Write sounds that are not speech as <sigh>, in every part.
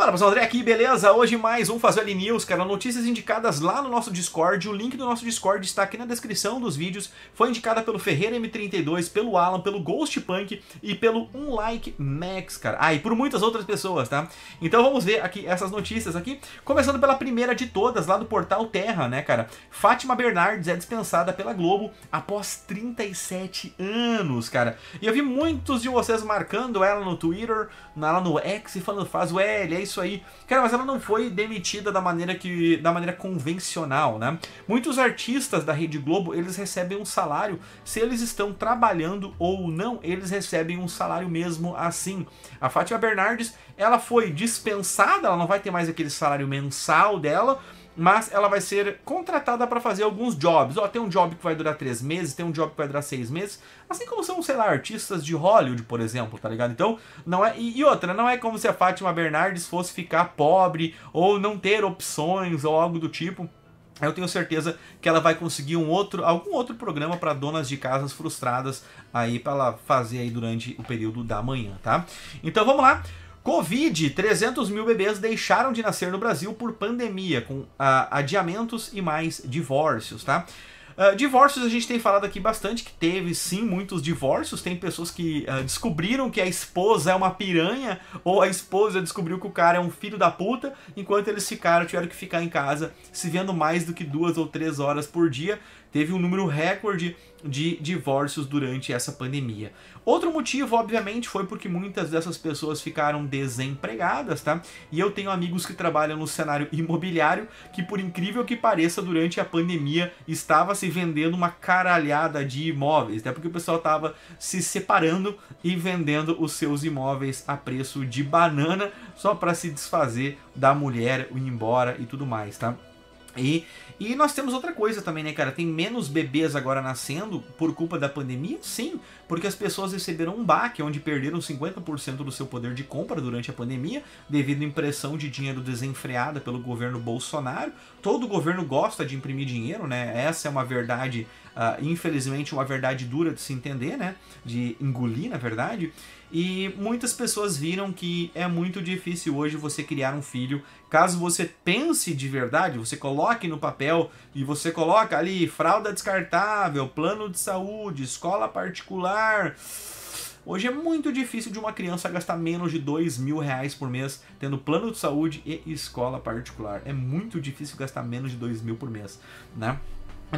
Fala pessoal, André aqui, beleza? Hoje mais um Fazoli News, cara, notícias indicadas lá no nosso Discord, o link do nosso Discord está aqui na descrição dos vídeos, foi indicada pelo Ferreira M32, pelo Alan, pelo Ghost Punk e pelo Um Like Max, cara, ah, e por muitas outras pessoas, tá? Então vamos ver aqui essas notícias aqui, começando pela primeira de todas, lá do portal Terra, né, cara? Fátima Bernardes é dispensada pela Globo após 37 anos, cara, e eu vi muitos de vocês marcando ela no Twitter, ela no X e falando, faz, ué, é isso isso aí. Cara, mas ela não foi demitida da maneira que da maneira convencional, né? Muitos artistas da Rede Globo, eles recebem um salário, se eles estão trabalhando ou não, eles recebem um salário mesmo assim. A Fátima Bernardes, ela foi dispensada, ela não vai ter mais aquele salário mensal dela, mas ela vai ser contratada para fazer alguns jobs. Ó, tem um job que vai durar três meses, tem um job que vai durar seis meses, assim como são, sei lá, artistas de Hollywood, por exemplo, tá ligado? Então, não é. E, e outra, não é como se a Fátima Bernardes fosse ficar pobre ou não ter opções ou algo do tipo. Eu tenho certeza que ela vai conseguir um outro, algum outro programa para donas de casas frustradas aí para ela fazer aí durante o período da manhã, tá? Então vamos lá. Covid, 300 mil bebês deixaram de nascer no Brasil por pandemia, com uh, adiamentos e mais divórcios, tá? Uh, divórcios a gente tem falado aqui bastante, que teve sim muitos divórcios. Tem pessoas que uh, descobriram que a esposa é uma piranha, ou a esposa descobriu que o cara é um filho da puta, enquanto eles ficaram, tiveram que ficar em casa se vendo mais do que duas ou três horas por dia, teve um número recorde de divórcios durante essa pandemia. Outro motivo, obviamente, foi porque muitas dessas pessoas ficaram desempregadas, tá? E eu tenho amigos que trabalham no cenário imobiliário que, por incrível que pareça, durante a pandemia estava se vendendo uma caralhada de imóveis, até né? porque o pessoal estava se separando e vendendo os seus imóveis a preço de banana só para se desfazer da mulher, ir embora e tudo mais, tá? E, e nós temos outra coisa também, né, cara? Tem menos bebês agora nascendo por culpa da pandemia? Sim, porque as pessoas receberam um baque onde perderam 50% do seu poder de compra durante a pandemia, devido à impressão de dinheiro desenfreada pelo governo Bolsonaro. Todo governo gosta de imprimir dinheiro, né? Essa é uma verdade, uh, infelizmente, uma verdade dura de se entender, né? De engolir, na verdade. E muitas pessoas viram que é muito difícil hoje você criar um filho. Caso você pense de verdade, você coloque no papel e você coloca ali fralda descartável, plano de saúde, escola particular. Hoje é muito difícil de uma criança gastar menos de dois mil reais por mês tendo plano de saúde e escola particular. É muito difícil gastar menos de dois mil por mês, né?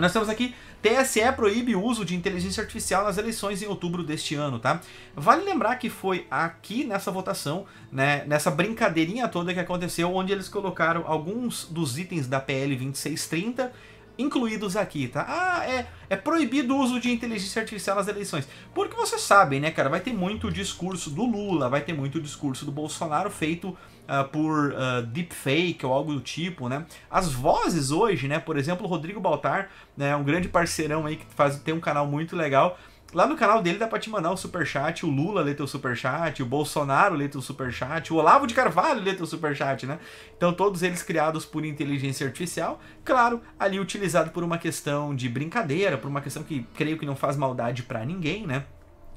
Nós temos aqui TSE proíbe o uso de inteligência artificial nas eleições em outubro deste ano, tá? Vale lembrar que foi aqui nessa votação, né, nessa brincadeirinha toda que aconteceu, onde eles colocaram alguns dos itens da PL 2630 incluídos aqui, tá? Ah, é, é proibido o uso de inteligência artificial nas eleições. Porque vocês sabem, né, cara? Vai ter muito discurso do Lula, vai ter muito discurso do Bolsonaro feito uh, por uh, deepfake ou algo do tipo, né? As vozes hoje, né? Por exemplo, o Rodrigo Baltar, né, um grande parceirão aí que faz, tem um canal muito legal. Lá no canal dele dá pra te mandar o superchat, o Lula lê teu superchat, o Bolsonaro lê teu superchat, o Olavo de Carvalho lê teu superchat, né? Então todos eles criados por inteligência artificial, claro, ali utilizado por uma questão de brincadeira, por uma questão que creio que não faz maldade para ninguém, né?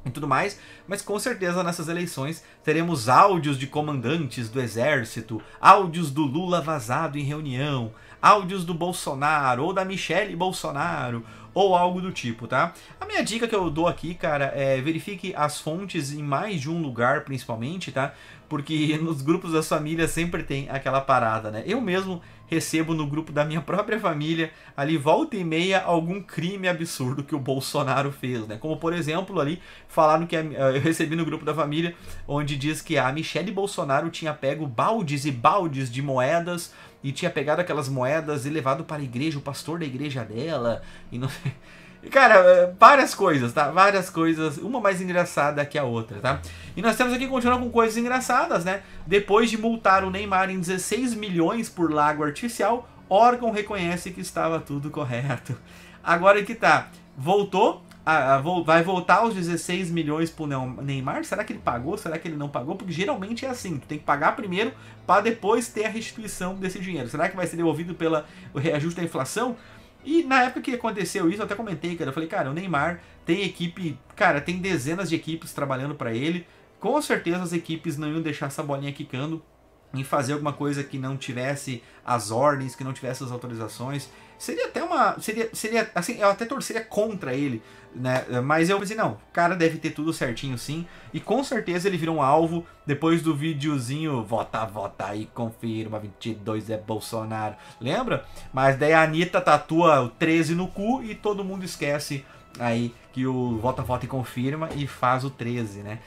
e tudo mais, mas com certeza nessas eleições teremos áudios de comandantes do exército, áudios do Lula vazado em reunião, áudios do Bolsonaro ou da Michelle Bolsonaro ou algo do tipo, tá? A minha dica que eu dou aqui, cara, é verifique as fontes em mais de um lugar, principalmente, tá? Porque nos grupos das famílias sempre tem aquela parada, né? Eu mesmo recebo no grupo da minha própria família, ali volta e meia, algum crime absurdo que o Bolsonaro fez, né? Como, por exemplo, ali falaram que eh, eu recebi no grupo da família, onde diz que a Michelle Bolsonaro tinha pego baldes e baldes de moedas e tinha pegado aquelas moedas e levado para a igreja, o pastor da igreja dela, e não Cara, é, várias coisas, tá? Várias coisas, uma mais engraçada que a outra, tá? E nós temos aqui, continuando com coisas engraçadas, né? Depois de multar o Neymar em 16 milhões por lago artificial, órgão reconhece que estava tudo correto. Agora que tá, voltou, a, a, vai voltar os 16 milhões pro Neymar? Será que ele pagou? Será que ele não pagou? Porque geralmente é assim, tu tem que pagar primeiro para depois ter a restituição desse dinheiro. Será que vai ser devolvido pelo reajuste da inflação? E na época que aconteceu isso, eu até comentei, cara. Eu falei, cara, o Neymar tem equipe, cara, tem dezenas de equipes trabalhando para ele. Com certeza as equipes não iam deixar essa bolinha quicando em fazer alguma coisa que não tivesse as ordens, que não tivesse as autorizações. Seria até uma. Seria, seria assim, eu até torceria contra ele, né? Mas eu pensei, não, o cara deve ter tudo certinho sim. E com certeza ele virou um alvo depois do videozinho Vota, vota aí, confirma, 22 é Bolsonaro. Lembra? Mas daí a Anitta tatua o 13 no cu e todo mundo esquece aí que o Vota, vota e confirma e faz o 13, né?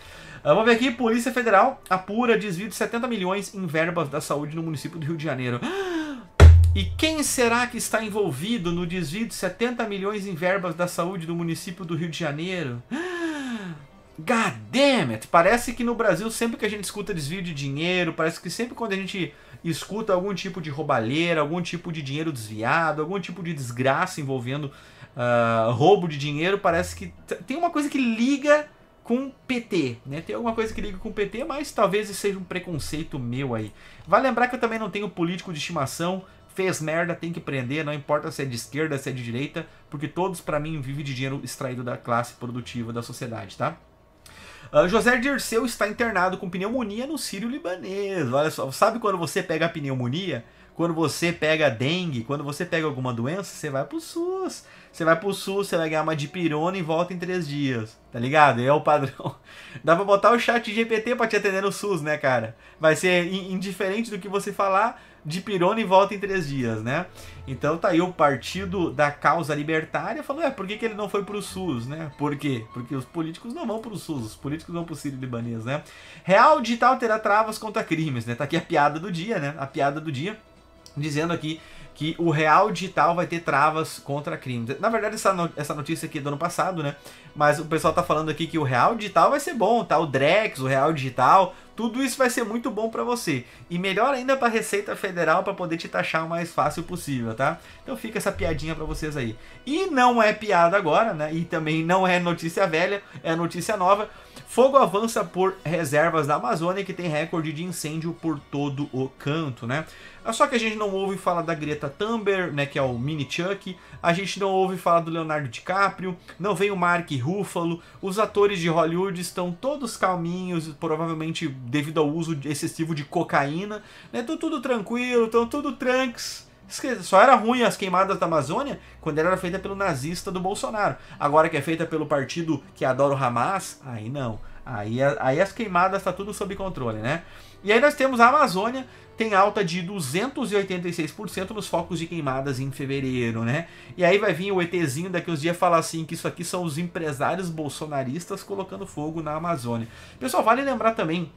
Ah, vamos ver aqui, Polícia Federal apura desvio de 70 milhões em verbas da saúde no município do Rio de Janeiro. E quem será que está envolvido no desvio de 70 milhões em verbas da saúde do município do Rio de Janeiro? God damn it! Parece que no Brasil, sempre que a gente escuta desvio de dinheiro, parece que sempre quando a gente escuta algum tipo de roubalheira, algum tipo de dinheiro desviado, algum tipo de desgraça envolvendo uh, roubo de dinheiro, parece que tem uma coisa que liga com PT, né? Tem alguma coisa que liga com PT, mas talvez seja um preconceito meu aí. Vai vale lembrar que eu também não tenho político de estimação, fez merda, tem que prender, não importa se é de esquerda, se é de direita, porque todos para mim vivem de dinheiro extraído da classe produtiva da sociedade, tá? Uh, José Dirceu está internado com pneumonia no Sírio Libanês. Olha só, sabe quando você pega a pneumonia quando você pega dengue, quando você pega alguma doença, você vai pro SUS. Você vai pro SUS, você vai ganhar uma dipirona e volta em três dias, tá ligado? É o padrão. <laughs> Dá pra botar o chat GPT pra te atender no SUS, né, cara? Vai ser indiferente do que você falar, dipirona e volta em três dias, né? Então tá aí o partido da causa libertária falou, é, por que, que ele não foi pro SUS, né? Por quê? Porque os políticos não vão pro SUS, os políticos vão pro Sírio Libanês, né? Real digital terá travas contra crimes, né? Tá aqui a piada do dia, né? A piada do dia dizendo aqui que o real digital vai ter travas contra crimes. Na verdade, essa notícia aqui é do ano passado, né? Mas o pessoal tá falando aqui que o real digital vai ser bom, tá? O Drex, o real digital, tudo isso vai ser muito bom para você e melhor ainda para a Receita Federal para poder te taxar o mais fácil possível, tá? Então fica essa piadinha para vocês aí. E não é piada agora, né? E também não é notícia velha, é notícia nova. Fogo avança por reservas da Amazônia que tem recorde de incêndio por todo o canto, né? Ah, só que a gente não ouve falar da Greta Thunberg, né, que é o Mini Chuck, a gente não ouve falar do Leonardo DiCaprio, não vem o Mark Ruffalo, os atores de Hollywood estão todos calminhos, provavelmente devido ao uso excessivo de cocaína. Né? Tô então, tudo tranquilo, então tudo tranks. Só era ruim as queimadas da Amazônia quando ela era feita pelo nazista do Bolsonaro. Agora que é feita pelo partido que adora o Hamas, aí não. Aí, é, aí as queimadas está tudo sob controle, né? E aí nós temos a Amazônia, tem alta de 286% nos focos de queimadas em fevereiro, né? E aí vai vir o ETzinho daqui uns dias falar assim que isso aqui são os empresários bolsonaristas colocando fogo na Amazônia. Pessoal, vale lembrar também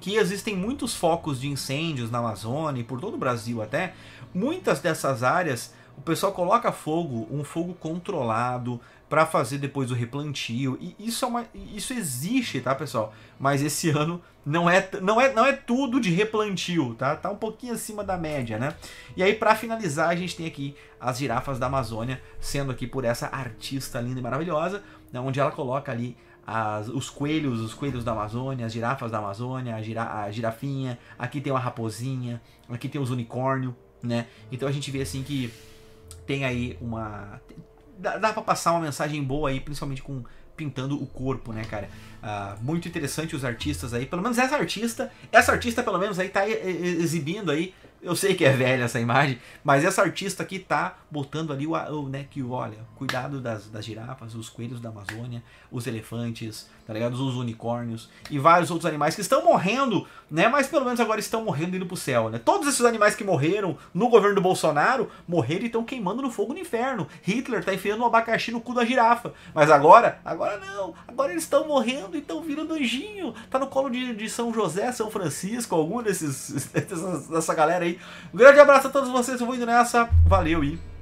que existem muitos focos de incêndios na Amazônia e por todo o Brasil até, muitas dessas áreas o pessoal coloca fogo, um fogo controlado para fazer depois o replantio. E isso é uma isso existe, tá, pessoal? Mas esse <laughs> ano não é não é não é tudo de replantio, tá? Tá um pouquinho acima da média, né? E aí para finalizar, a gente tem aqui as girafas da Amazônia sendo aqui por essa artista linda e maravilhosa, né, onde ela coloca ali as, os coelhos, os coelhos da Amazônia, as girafas da Amazônia, a, gira, a girafinha, aqui tem uma raposinha, aqui tem os unicórnio, né? Então a gente vê assim que tem aí uma dá, dá para passar uma mensagem boa aí, principalmente com pintando o corpo, né, cara? Uh, muito interessante os artistas aí, pelo menos essa artista, essa artista pelo menos aí tá exibindo aí eu sei que é velha essa imagem, mas essa artista aqui tá botando ali o, o né, que olha, cuidado das, das girafas, os coelhos da Amazônia, os elefantes, tá ligado? Os unicórnios e vários outros animais que estão morrendo, né? Mas pelo menos agora estão morrendo indo pro céu, né? Todos esses animais que morreram no governo do Bolsonaro morreram e estão queimando no fogo no inferno. Hitler tá enfiando um abacaxi no cu da girafa. Mas agora, agora não. Agora eles estão morrendo e estão virando anjinho. Tá no colo de, de São José, São Francisco, algum desses <laughs> dessa, dessa galera aí. Um grande abraço a todos vocês. Eu vou indo nessa. Valeu e